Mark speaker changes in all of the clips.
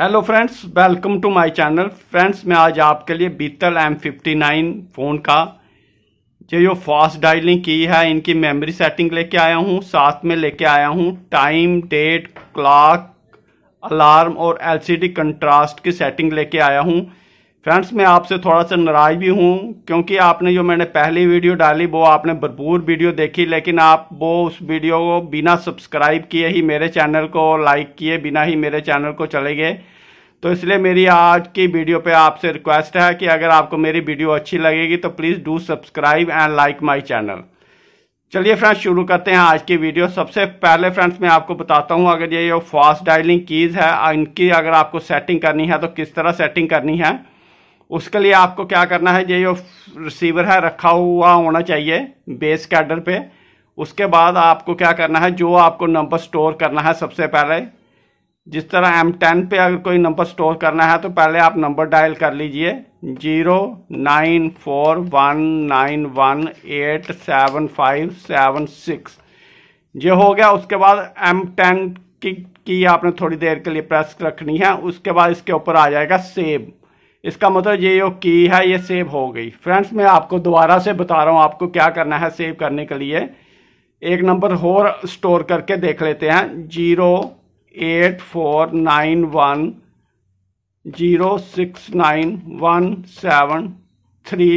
Speaker 1: hello friends welcome to my channel friends मैं आज आपके लिए बीतल एम फिफ्टी नाइन फ़ोन का जो यो फास्ट डायलिंग की है इनकी मेमोरी सेटिंग लेके आया हूँ साथ में लेके आया हूँ टाइम डेट क्लॉक अलार्म और एलसीडी कंट्रास्ट की सेटिंग लेके आया हूँ फ्रेंड्स मैं आपसे थोड़ा सा नाराज भी हूँ क्योंकि आपने जो मैंने पहली वीडियो डाली वो आपने भरपूर वीडियो देखी लेकिन आप वो उस वीडियो को बिना सब्सक्राइब किए ही मेरे चैनल को लाइक किए बिना ही मेरे चैनल को चले गए तो इसलिए मेरी आज की वीडियो पे आपसे रिक्वेस्ट है कि अगर आपको मेरी वीडियो अच्छी लगेगी तो please do subscribe and like my channel चलिए फ्रेंड्स शुरू करते हैं आज की वीडियो सबसे पहले फ्रेंड्स मैं आपको बताता हूँ अगर ये जो फास्ट डायलिंग कीज़ है इनकी अगर आपको सेटिंग करनी है तो किस तरह सेटिंग करनी है उसके लिए आपको क्या करना है ये जो रिसीवर है रखा हुआ होना चाहिए बेस कैडर पे उसके बाद आपको क्या करना है जो आपको नंबर स्टोर करना है सबसे पहले जिस तरह एम टेन पे अगर कोई नंबर स्टोर करना है तो पहले आप नंबर डायल कर लीजिए zero nine four one nine one eight seven five seven six ये हो गया उसके बाद एम टेन की की आपने थोड़ी देर के लिए प्रेस रखनी है उसके बाद इसके ऊपर आ जाएगा सेव इसका मतलब ये जो की है ये सेव हो गई फ्रेंड्स मैं आपको दोबारा से बता रहा हूँ आपको क्या करना है सेव करने के लिए एक नंबर और स्टोर करके देख लेते हैं zero eight four nine one zero six nine one seven three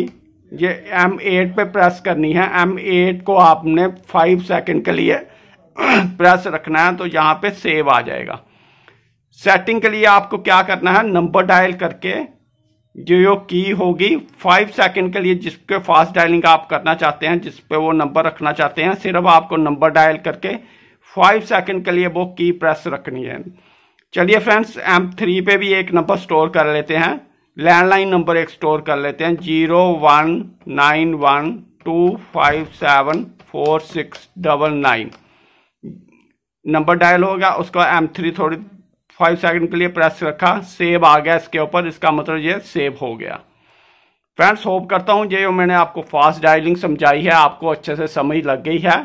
Speaker 1: ये एम एट पर प्रेस करनी है एम एट को आपने फाइव सेकेंड के लिए प्रेस रखना है तो यहाँ पे सेव आ जाएगा सेटिंग के लिए आपको क्या करना है नंबर डायल करके जो की होगी फाइव सेकेंड के लिए जिसके फास्ट डायलिंग आप करना चाहते हैं जिस पे वो नंबर रखना चाहते हैं सिर्फ आपको नंबर डायल करके फाइव सेकंड के लिए वो की प्रेस रखनी है चलिए फ्रेंड्स एम थ्री पे भी एक नंबर स्टोर कर लेते हैं लैंडलाइन नंबर एक स्टोर कर लेते हैं zero one nine one two five seven four six double nine number dial होगा उसका एम थ्री थोड़ी फाइव सेकंड के लिए प्रेस रखा सेव आ गया इसके ऊपर इसका मतलब ये सेव हो गया फ्रेंड्स होप करता हूँ ये मैंने आपको फास्ट डायलिंग समझाई है आपको अच्छे से समझ लग गई है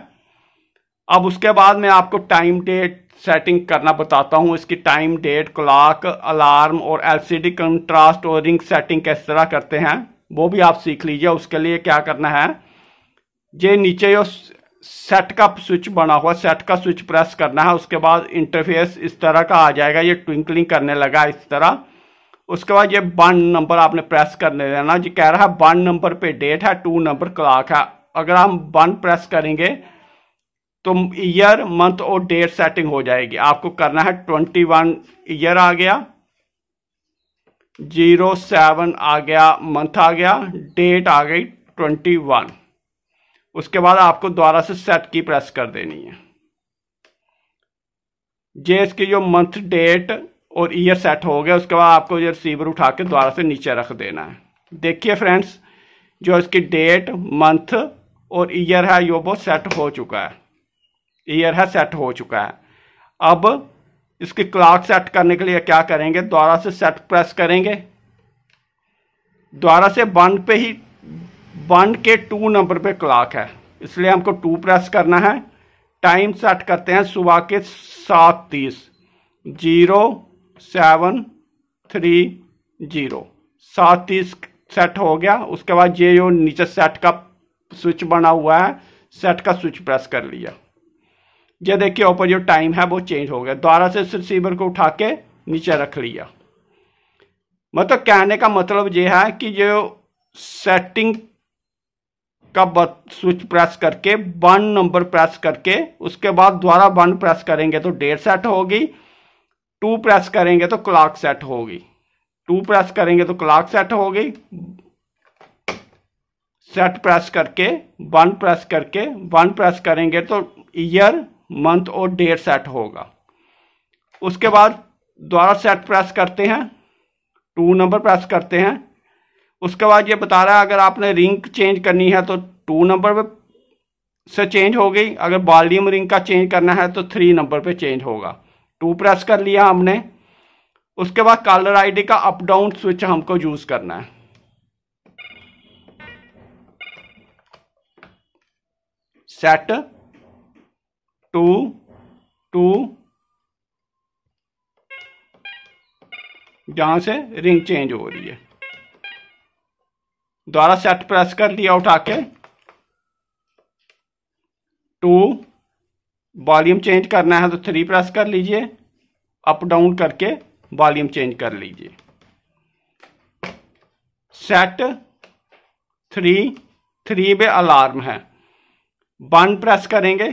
Speaker 1: अब उसके बाद मैं आपको टाइम डेट सेटिंग करना बताता हूँ इसकी टाइम डेट क्लाक अलार्म और एलसीडी कंट्रास्ट और रिंग सेटिंग किस तरह करते हैं वो भी आप सीख लीजिए उसके लिए क्या करना है ये नीचे जो सेट का स्विच बना हुआ सेट का स्विच प्रेस करना है उसके बाद इंटरफेस इस तरह का आ जाएगा ये ट्विंकलिंग करने लगा इस तरह उसके बाद ये वन नंबर आपने प्रेस करने देना जी कह रहा है वन नंबर पे डेट है टू नंबर क्लाक है अगर हम वन प्रेस करेंगे तो ईयर मंथ और डेट सेटिंग हो जाएगी आपको करना है ट्वेंटी वन ईयर आ गया जीरो सेवन आ गया मंथ आ गया डेट आ गई ट्वेंटी वन उसके बाद आपको दोबारा से सेट की प्रेस कर देनी है जे इसकी जो मंथ डेट और ईयर सेट हो गया उसके बाद आपको ये रिसीवर उठा के दोबारा से नीचे रख देना है देखिए फ्रेंड्स जो इसकी डेट मंथ और ईयर है ये वो सेट हो चुका है ईयर है सेट हो चुका है अब इसकी क्लॉक सेट करने के लिए क्या करेंगे दोबारा से सेट प्रेस करेंगे दोबारा से वन पे ही वन के टू नंबर पे क्लॉक है इसलिए हमको टू प्रेस करना है टाइम सेट करते हैं सुबह के सात तीस जीरो सेवन थ्री जीरो सात तीस सेट हो गया उसके बाद ये जो नीचे सेट का स्विच बना हुआ है सेट का स्विच प्रेस कर लिया ये देखिए ऊपर जो टाइम है वो चेंज हो गया दोबारा से इस रिसीवर को उठा के नीचे रख लिया मतलब कहने का मतलब ये है कि जो सेटिंग का स्विच प्रेस करके वन नंबर प्रेस करके उसके बाद दोबारा वन प्रेस करेंगे तो डेट सेट होगी टू प्रेस करेंगे तो क्लॉक सेट होगी टू प्रेस करेंगे तो क्लॉक सेट होगी सेट प्रेस करके वन प्रेस करके वन प्रेस करेंगे तो ईयर मंथ और डेट सेट होगा उसके बाद दोबारा सेट प्रेस करते हैं टू नंबर प्रेस करते हैं उसके बाद ये बता रहा है अगर आपने रिंग चेंज करनी है तो टू नंबर पे से चेंज हो गई अगर वॉल्यूम रिंग का चेंज करना है तो थ्री नंबर पे चेंज होगा टू प्रेस कर लिया हमने उसके बाद कलर आईडी का अप डाउन स्विच हमको यूज़ करना है सेट टू टू जहां से रिंग चेंज हो रही है द्वारा सेट प्रेस कर लिया उठा के टू वॉल्यूम चेंज करना है तो थ्री प्रेस कर लीजिए अप डाउन करके वॉल्यूम चेंज कर लीजिए सेट थ्री थ्री पे अलार्म है वन प्रेस करेंगे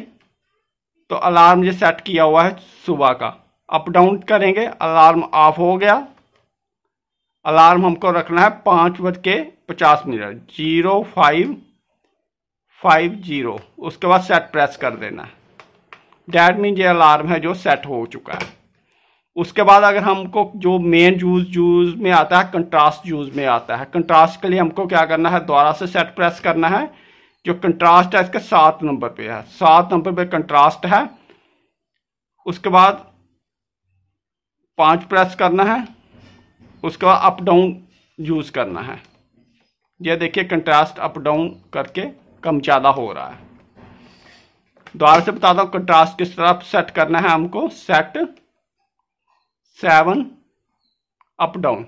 Speaker 1: तो अलार्म ये सेट किया हुआ है सुबह का अप डाउन करेंगे अलार्म ऑफ हो गया अलार्म हमको रखना है पाँच बज के पचास minute zero five five zero उसके बाद सेट प्रेस कर देना है डैट मीन ये अलार्म है जो सेट हो चुका है उसके बाद अगर हमको जो मेन जूस जूस में आता है कंट्रास्ट जूस में आता है कंट्रास्ट के लिए हमको क्या करना है दोबारा से सेट प्रेस करना है जो कंट्रास्ट है इसका सात नंबर पे है सात नंबर पे कंट्रास्ट है उसके बाद पांच प्रेस करना है उसके बाद अप डाउन यूज़ करना है यह देखिए कंट्रास्ट अप डाउन करके कम ज़्यादा हो रहा है दोबारा से बता दूँ कंट्रास्ट किस तरह सेट करना है हमको सेट सेवन अप डाउन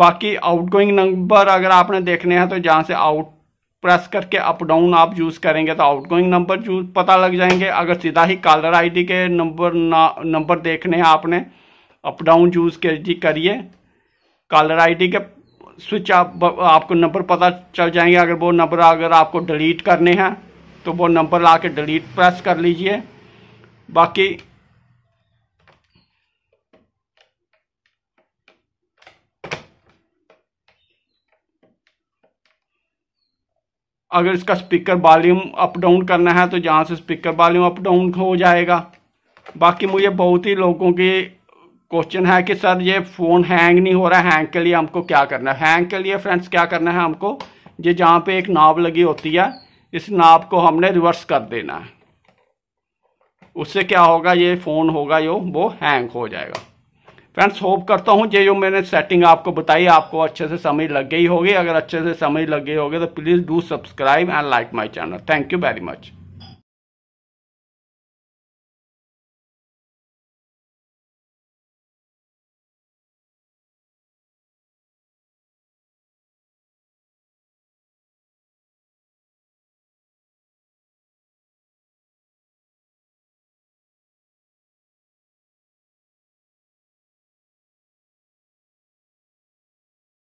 Speaker 1: बाकी आउटगोइंग नंबर अगर आपने देखने हैं तो जहाँ से आउट प्रेस करके अप डाउन आप यूज़ करेंगे तो आउटगोइंग नंबर यूज पता लग जाएंगे अगर सीधा ही कॉलर आईडी के नंबर ना नंबर देखने हैं आपने अप डाउन यूज़ करिए कॉलर आईडी के स्विच आप आपको नंबर पता चल जाएंगे अगर वो नंबर अगर आपको डिलीट करने हैं तो वो नंबर ला के डिलीट प्रेस कर लीजिए बाकी अगर इसका स्पीकर वॉल्यूम अप डाउन करना है तो जहाँ से स्पीकर वॉल्यूम अप डाउन हो जाएगा बाकी मुझे बहुत ही लोगों की क्वेश्चन है कि सर ये फ़ोन हैंग नहीं हो रहा है हैंग के लिए हमको क्या करना है हैंग के लिए फ्रेंड्स क्या करना है हमको ये जहाँ पे एक नाव लगी होती है इस नाव को हमने रिवर्स कर देना है उससे क्या होगा ये फ़ोन होगा यो वो हैंग हो जाएगा फ्रेंड्स होप करता हूँ ये जो मैंने सेटिंग आपको बताई आपको अच्छे से समझ लग गई होगी अगर अच्छे से समझ लग गई होगी तो please do subscribe and like my channel thank you very much